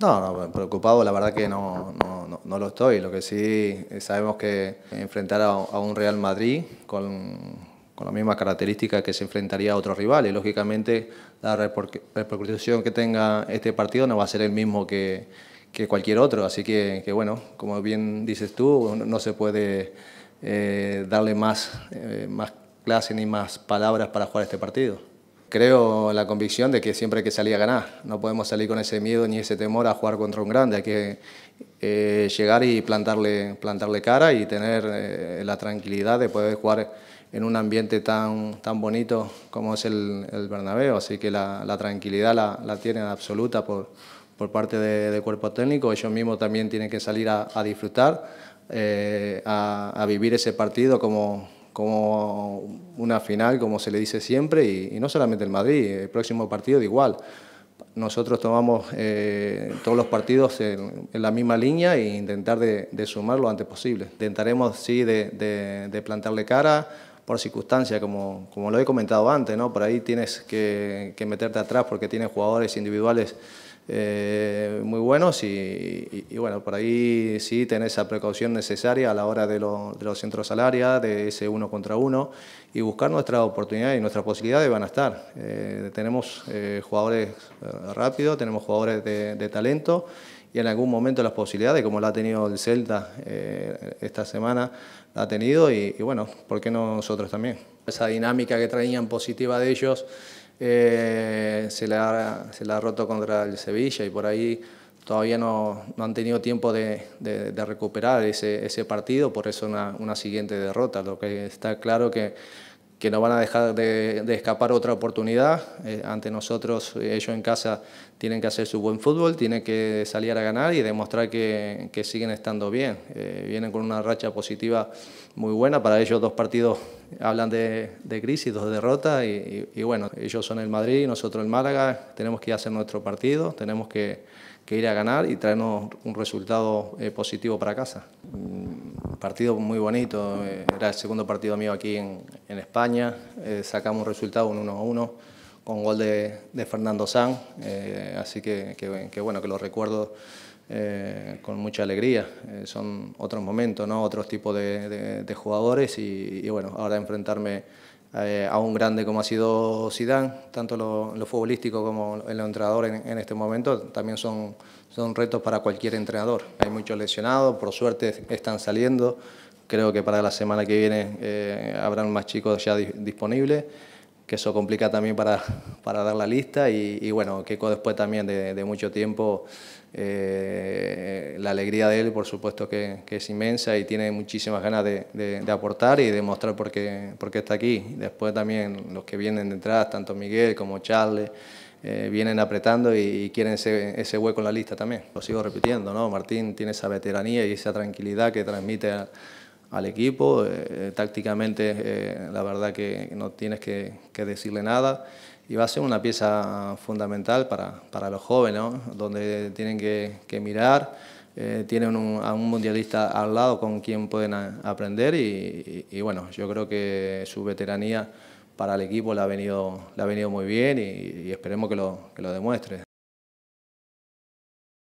No, preocupado la verdad que no, lo estoy. Lo que sí eh, sabemos que enfrentar a, un Real Madrid con, con la misma característica que se enfrentaría a otros rivales. Lógicamente, la repercusión que tenga este partido no va a ser el mismo que, cualquier otro. Así que, bueno, como bien dices tú, no se puede eh, darle eh, más clase ni más palabras para jugar este partido creo la convicción de que siempre hay que salir a ganar. No podemos salir con ese miedo ni ese temor a jugar contra un grande. Hay que eh, llegar y plantarle, plantarle cara y tener eh, la tranquilidad de poder jugar en un ambiente tan, tan bonito como es el, el Bernabéu. Así que la, tranquilidad la, la, tienen absoluta por, parte del de cuerpo técnico. Ellos mismos también tienen que salir a, disfrutar, eh, a, a vivir ese partido como como una final, como se le dice siempre, y, no solamente el Madrid, el próximo partido de igual. Nosotros tomamos eh, todos los partidos en, la misma línea e intentar de, sumar lo antes posible. Intentaremos, sí, de, plantarle cara por circunstancia como, como, lo he comentado antes, ¿no? Por ahí tienes que, que meterte atrás porque tienes jugadores individuales eh, muy buenos y, bueno, por ahí sí tener esa precaución necesaria a la hora de, los centros salariales, de ese uno contra uno y buscar nuestras oportunidades y nuestras posibilidades van a estar. Eh, tenemos eh, jugadores rápidos, tenemos jugadores de, talento y en algún momento las posibilidades, como la ha tenido el Celta esta semana, la ha tenido y, y bueno, ¿por qué no nosotros también? Esa dinámica que traían positiva de ellos eh, se, la, se, la, ha roto contra el Sevilla y por ahí todavía no, no han tenido tiempo de, recuperar ese, ese, partido, por eso una, una, siguiente derrota. Lo que está claro que, que no van a dejar de, escapar otra oportunidad. Eh, ante nosotros, eh, ellos en casa tienen que hacer su buen fútbol, tienen que salir a ganar y demostrar que, siguen estando bien. Eh, vienen con una racha positiva muy buena. Para ellos dos partidos hablan de, crisis, dos derrotas y, bueno, ellos son el Madrid, y nosotros el Málaga. Tenemos que hacer nuestro partido, tenemos que, ir a ganar y traernos un resultado positivo para casa mm, partido muy bonito. Era el segundo partido mío aquí en, en España, eh, sacamos un resultado un 1 a 1 con gol de, Fernando Sanz, eh, así que, que, bueno, que lo recuerdo eh, con mucha alegría. son otros momentos, ¿no? otros tipos de, jugadores y, bueno, ahora enfrentarme a un grande como ha sido Zidane, tanto lo, lo futbolístico como el entrenador en, este momento, también son, son retos para cualquier entrenador. Hay muchos lesionados, por suerte están saliendo, Creo que para la semana que viene eh, habrán más chicos ya disponibles, que eso complica también para, para dar la lista. Y, bueno, que después también de, mucho tiempo, eh, la alegría de él por supuesto que, es inmensa y tiene muchísimas ganas de, aportar y demostrar por qué, por qué está aquí. Después también los que vienen detrás, tanto Miguel como Charles. Eh, vienen apretando y, quieren ese, ese, hueco en la lista también. Lo sigo repitiendo, ¿no? Martín tiene esa veteranía y esa tranquilidad que transmite a, al equipo. Eh, eh, tácticamente, eh, la verdad que no tienes que, decirle nada. Y va a ser una pieza fundamental para, para los jóvenes, donde tienen que, mirar. tienen un, a un mundialista al lado con quien pueden aprender y, bueno, yo creo que su veteranía para el equipo le ha venido, ha venido muy bien y, y esperemos que lo, que lo demuestre.